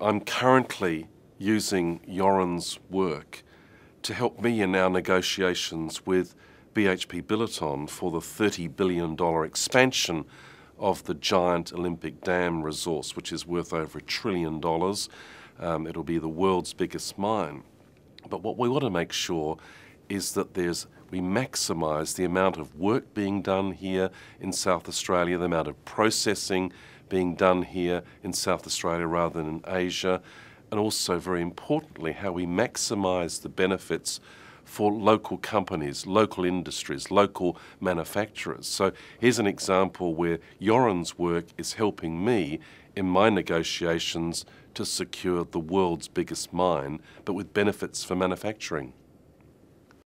I'm currently using Joran's work to help me in our negotiations with BHP Billiton for the $30 billion expansion of the giant Olympic Dam resource, which is worth over a trillion dollars. Um, it'll be the world's biggest mine. But what we want to make sure is that there's we maximise the amount of work being done here in South Australia, the amount of processing being done here in South Australia rather than in Asia, and also, very importantly, how we maximise the benefits for local companies, local industries, local manufacturers. So here's an example where Yoren's work is helping me in my negotiations to secure the world's biggest mine, but with benefits for manufacturing.